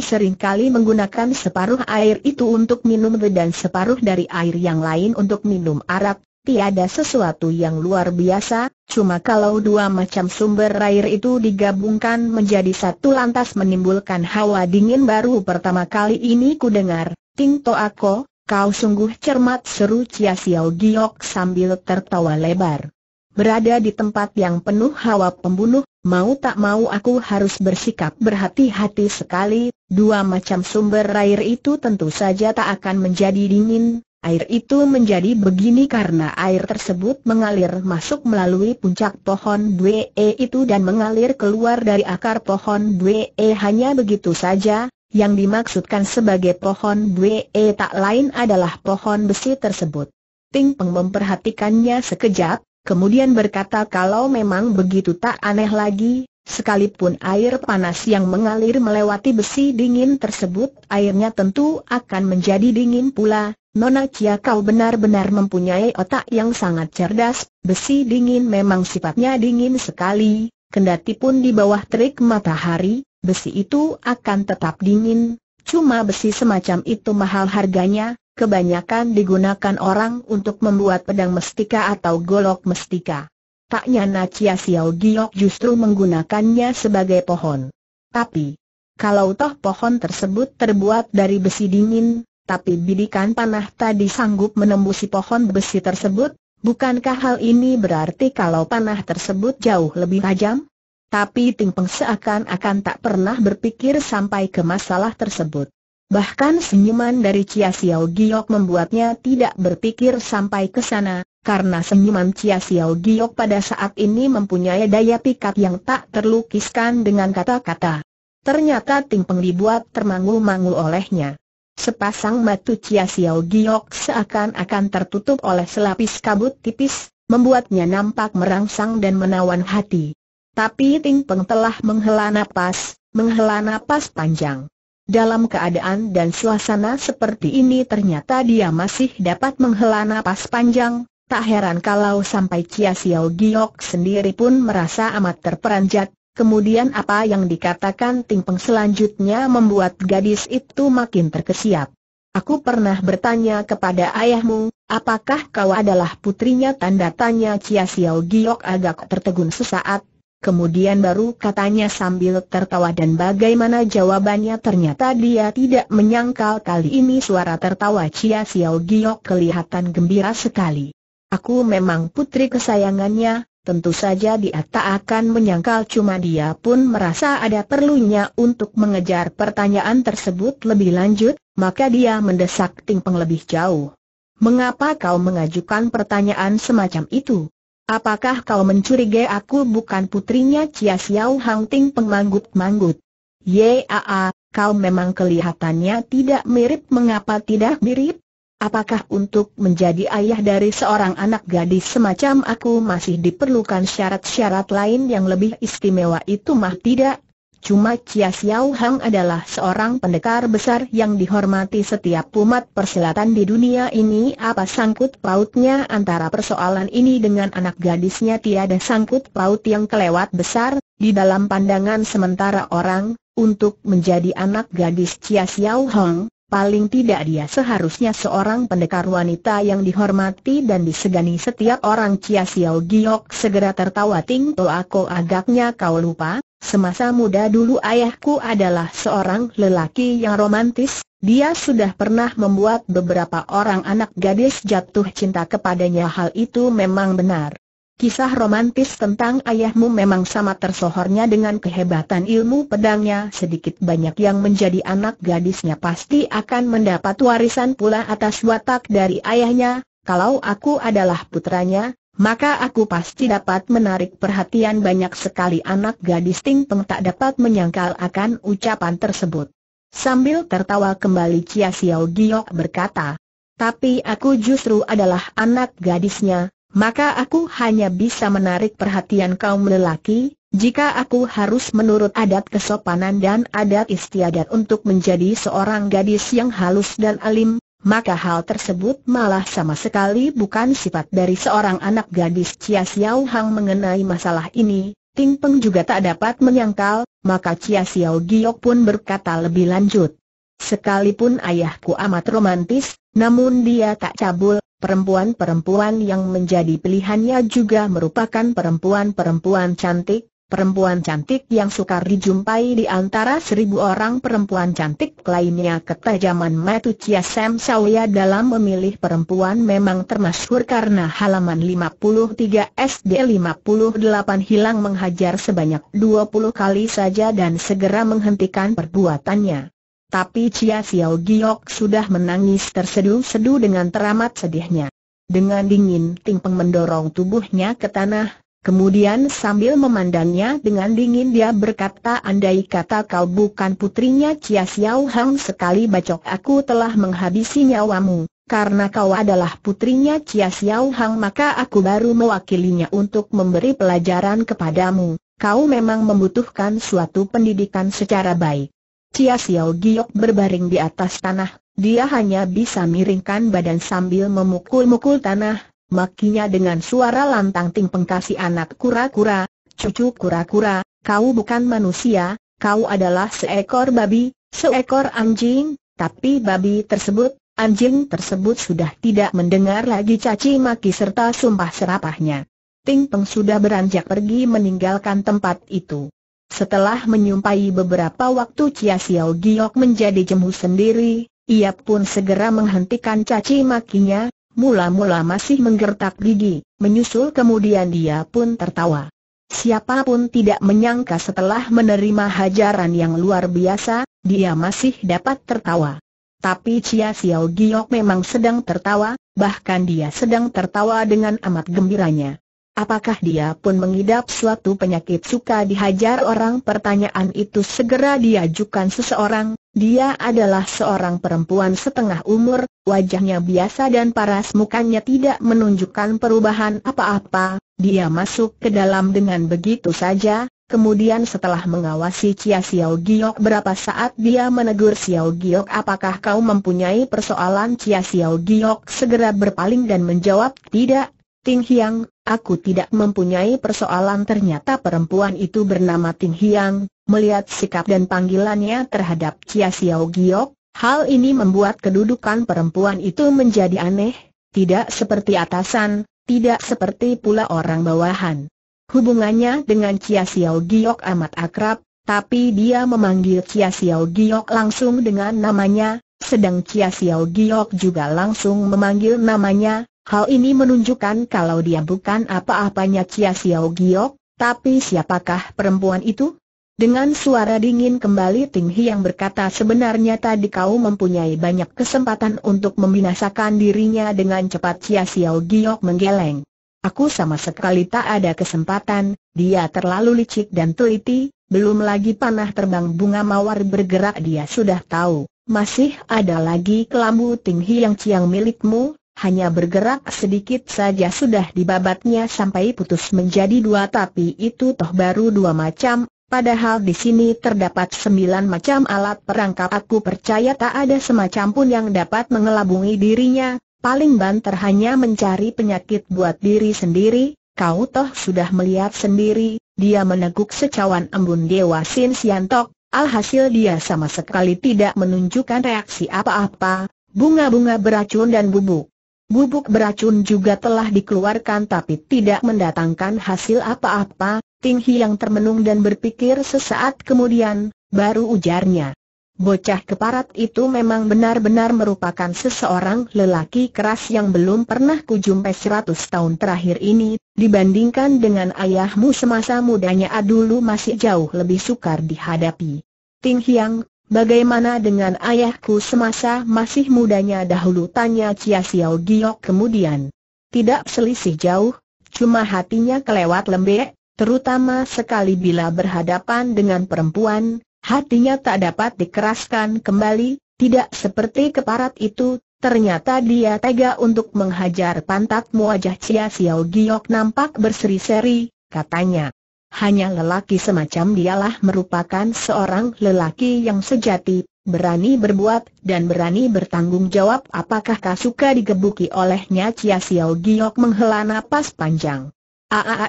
seringkali menggunakan separuh air itu untuk minum dan separuh dari air yang lain untuk minum arak, ada sesuatu yang luar biasa, cuma kalau dua macam sumber air itu digabungkan menjadi satu lantas menimbulkan hawa dingin baru pertama kali ini ku dengar, Ting Toako, kau sungguh cermat seru Chia Siao Giok sambil tertawa lebar. Berada di tempat yang penuh hawa pembunuh, mau tak mau aku harus bersikap berhati-hati sekali, dua macam sumber air itu tentu saja tak akan menjadi dingin, Air itu menjadi begini karena air tersebut mengalir masuk melalui puncak pohon e itu dan mengalir keluar dari akar pohon e hanya begitu saja, yang dimaksudkan sebagai pohon e tak lain adalah pohon besi tersebut. Ting Peng memperhatikannya sekejap, kemudian berkata kalau memang begitu tak aneh lagi, Sekalipun air panas yang mengalir melewati besi dingin tersebut, airnya tentu akan menjadi dingin pula, Nona Cia kau benar-benar mempunyai otak yang sangat cerdas, besi dingin memang sifatnya dingin sekali, kendati pun di bawah terik matahari, besi itu akan tetap dingin, cuma besi semacam itu mahal harganya, kebanyakan digunakan orang untuk membuat pedang mestika atau golok mestika. Taknya nyana Cia Xiao Giok justru menggunakannya sebagai pohon. Tapi, kalau toh pohon tersebut terbuat dari besi dingin, tapi bidikan panah tadi sanggup menembusi pohon besi tersebut, bukankah hal ini berarti kalau panah tersebut jauh lebih tajam? Tapi Ting Peng seakan-akan tak pernah berpikir sampai ke masalah tersebut. Bahkan senyuman dari Chia Xiao Giok membuatnya tidak berpikir sampai ke sana, karena senyuman Chia Xiao Giok pada saat ini mempunyai daya pikat yang tak terlukiskan dengan kata-kata. Ternyata Ting Peng dibuat termangu-mangu olehnya. Sepasang mata Chia Xiao Giok seakan-akan tertutup oleh selapis kabut tipis, membuatnya nampak merangsang dan menawan hati. Tapi Ting Peng telah menghela napas, menghela napas panjang. Dalam keadaan dan suasana seperti ini ternyata dia masih dapat menghela napas panjang, tak heran kalau sampai Chia Xiao Giok sendiri pun merasa amat terperanjat, Kemudian apa yang dikatakan Ting Peng selanjutnya membuat gadis itu makin terkesiap. Aku pernah bertanya kepada ayahmu, apakah kau adalah putrinya tanda tanya Cia Xiao Giok agak tertegun sesaat, kemudian baru katanya sambil tertawa dan bagaimana jawabannya ternyata dia tidak menyangkal kali ini suara tertawa Cia Xiao Giok kelihatan gembira sekali. Aku memang putri kesayangannya, Tentu saja dia tak akan menyangkal cuma dia pun merasa ada perlunya untuk mengejar pertanyaan tersebut lebih lanjut, maka dia mendesak Ting Peng lebih jauh. Mengapa kau mengajukan pertanyaan semacam itu? Apakah kau mencurigai aku bukan putrinya Chia Xiao Hang Ting Peng manggut-manggut? Yaa, kau memang kelihatannya tidak mirip mengapa tidak mirip? Apakah untuk menjadi ayah dari seorang anak gadis semacam aku masih diperlukan syarat-syarat lain yang lebih istimewa itu mah tidak? Cuma Chia Xiao Hang adalah seorang pendekar besar yang dihormati setiap umat persilatan di dunia ini apa sangkut pautnya antara persoalan ini dengan anak gadisnya tiada sangkut paut yang kelewat besar, di dalam pandangan sementara orang, untuk menjadi anak gadis Chia Xiao Hang, Paling tidak dia seharusnya seorang pendekar wanita yang dihormati dan disegani setiap orang Cia Xiao Giok segera tertawa Ting To aku agaknya kau lupa, semasa muda dulu ayahku adalah seorang lelaki yang romantis, dia sudah pernah membuat beberapa orang anak gadis jatuh cinta kepadanya hal itu memang benar. Kisah romantis tentang ayahmu memang sama tersohornya dengan kehebatan ilmu pedangnya sedikit banyak yang menjadi anak gadisnya pasti akan mendapat warisan pula atas watak dari ayahnya, kalau aku adalah putranya, maka aku pasti dapat menarik perhatian banyak sekali anak gadis Ting Peng tak dapat menyangkal akan ucapan tersebut. Sambil tertawa kembali Chia Xiao Giok berkata, tapi aku justru adalah anak gadisnya, maka aku hanya bisa menarik perhatian kaum lelaki, jika aku harus menurut adat kesopanan dan adat istiadat untuk menjadi seorang gadis yang halus dan alim, maka hal tersebut malah sama sekali bukan sifat dari seorang anak gadis Chia Xiao Hang mengenai masalah ini. Ting Peng juga tak dapat menyangkal, maka Chia Xiao Giok pun berkata lebih lanjut. Sekalipun ayahku amat romantis, namun dia tak cabul, Perempuan-perempuan yang menjadi pilihannya juga merupakan perempuan-perempuan cantik, perempuan cantik yang sukar dijumpai di antara seribu orang perempuan cantik lainnya ketajaman Matu Chia Sam Sawya dalam memilih perempuan memang termasyhur karena halaman 53 SD 58 hilang menghajar sebanyak 20 kali saja dan segera menghentikan perbuatannya. Tapi Chia Xiao Giok sudah menangis tersedu-sedu dengan teramat sedihnya. Dengan dingin Ting Peng mendorong tubuhnya ke tanah, kemudian sambil memandangnya dengan dingin dia berkata andai kata kau bukan putrinya Chia Xiao Hang sekali bacok aku telah menghabisi nyawamu, karena kau adalah putrinya Chia Xiao Hang maka aku baru mewakilinya untuk memberi pelajaran kepadamu, kau memang membutuhkan suatu pendidikan secara baik. Cia Xiao Giok berbaring di atas tanah, dia hanya bisa miringkan badan sambil memukul-mukul tanah, makinya dengan suara lantang ting pengkasi anak kura-kura, cucu kura-kura, kau bukan manusia, kau adalah seekor babi, seekor anjing, tapi babi tersebut, anjing tersebut sudah tidak mendengar lagi caci maki serta sumpah serapahnya. Ting Peng sudah beranjak pergi meninggalkan tempat itu. Setelah menyumpai beberapa waktu Chia Xiao Giok menjadi jemu sendiri, ia pun segera menghentikan caci makinya, mula-mula masih menggertak gigi, menyusul kemudian dia pun tertawa. Siapapun tidak menyangka setelah menerima hajaran yang luar biasa, dia masih dapat tertawa. Tapi Chia Xiao Giok memang sedang tertawa, bahkan dia sedang tertawa dengan amat gembiranya. Apakah dia pun mengidap suatu penyakit suka dihajar orang? Pertanyaan itu segera diajukan seseorang. Dia adalah seorang perempuan setengah umur, wajahnya biasa dan paras mukanya tidak menunjukkan perubahan apa-apa. Dia masuk ke dalam dengan begitu saja, Kemudian setelah mengawasi Cia Xiao Giok berapa saat dia menegur Xiao Giok apakah kau mempunyai persoalan Cia Xiao Giok segera berpaling dan menjawab tidak, Ting Hiang, Aku tidak mempunyai persoalan ternyata perempuan itu bernama Ting Hiang, melihat sikap dan panggilannya terhadap Chia Xiao Giok, hal ini membuat kedudukan perempuan itu menjadi aneh, tidak seperti atasan, tidak seperti pula orang bawahan. Hubungannya dengan Chia Xiao Giok amat akrab, tapi dia memanggil Chia Xiao Giok langsung dengan namanya, sedang Chia Xiao Giok juga langsung memanggil namanya, Hal ini menunjukkan kalau dia bukan apa-apanya Chia Xiao Giok, tapi siapakah perempuan itu? Dengan suara dingin kembali Ting yang berkata sebenarnya tadi kau mempunyai banyak kesempatan untuk membinasakan dirinya dengan cepat Cia Xiao Giok menggeleng. Aku sama sekali tak ada kesempatan, dia terlalu licik dan teliti, belum lagi panah terbang bunga mawar bergerak dia sudah tahu. Masih ada lagi kelambu Ting yang Ciang milikmu, hanya bergerak sedikit saja sudah dibabatnya sampai putus menjadi dua tapi itu toh baru dua macam, padahal di sini terdapat sembilan macam alat perangkap aku percaya tak ada semacam pun yang dapat mengelabungi dirinya, paling banter hanya mencari penyakit buat diri sendiri, kau toh sudah melihat sendiri, dia meneguk secawan embun Dewa Sin Siantok, alhasil dia sama sekali tidak menunjukkan reaksi apa-apa, bunga-bunga beracun dan bubuk. Bubuk beracun juga telah dikeluarkan tapi tidak mendatangkan hasil apa-apa, Ting yang termenung dan berpikir sesaat kemudian, baru ujarnya. Bocah keparat itu memang benar-benar merupakan seseorang lelaki keras yang belum pernah kujumpai 100 tahun terakhir ini, dibandingkan dengan ayahmu semasa mudanya dulu masih jauh lebih sukar dihadapi. Ting Hiang, Bagaimana dengan ayahku semasa masih mudanya dahulu tanya Cia Xiao Giok kemudian. Tidak selisih jauh, cuma hatinya kelewat lembek, terutama sekali bila berhadapan dengan perempuan, hatinya tak dapat dikeraskan kembali, tidak seperti keparat itu, ternyata dia tega untuk menghajar pantatmu wajah Cia Xiao Giok nampak berseri-seri, katanya hanya lelaki semacam dialah merupakan seorang lelaki yang sejati, berani berbuat dan berani bertanggung jawab apakah kau suka digebuki olehnya Cia Xiao Giok menghela napas panjang.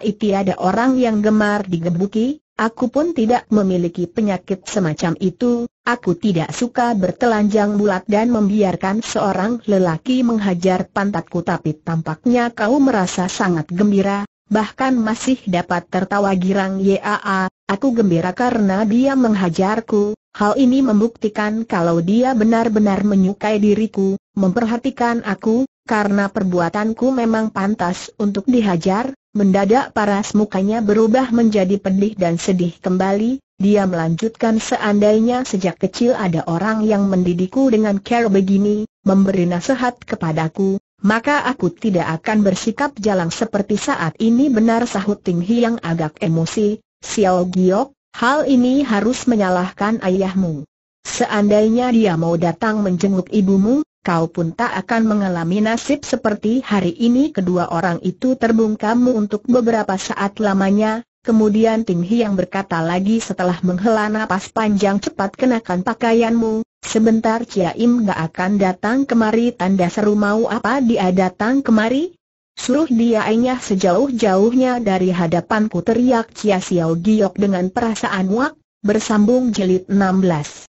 itu tiada orang yang gemar digebuki, aku pun tidak memiliki penyakit semacam itu, aku tidak suka bertelanjang bulat dan membiarkan seorang lelaki menghajar pantatku tapi tampaknya kau merasa sangat gembira, bahkan masih dapat tertawa girang Yaa, aku gembira karena dia menghajarku, hal ini membuktikan kalau dia benar-benar menyukai diriku, memperhatikan aku, karena perbuatanku memang pantas untuk dihajar, mendadak paras mukanya berubah menjadi pedih dan sedih kembali, dia melanjutkan seandainya sejak kecil ada orang yang mendidikku dengan care begini, memberi nasihat kepadaku, maka aku tidak akan bersikap jalang seperti saat ini benar sahut Ting yang agak emosi, Xiao Giok, hal ini harus menyalahkan ayahmu. Seandainya dia mau datang menjenguk ibumu, kau pun tak akan mengalami nasib seperti hari ini kedua orang itu terbungkamu untuk beberapa saat lamanya, kemudian Ting yang berkata lagi setelah menghela napas panjang cepat kenakan pakaianmu, Sebentar Ciaim gak akan datang kemari tanda seru mau apa dia datang kemari? Suruh dia enyah sejauh-jauhnya dari hadapanku teriak Cia Siau Giok dengan perasaan wak, bersambung jilid 16.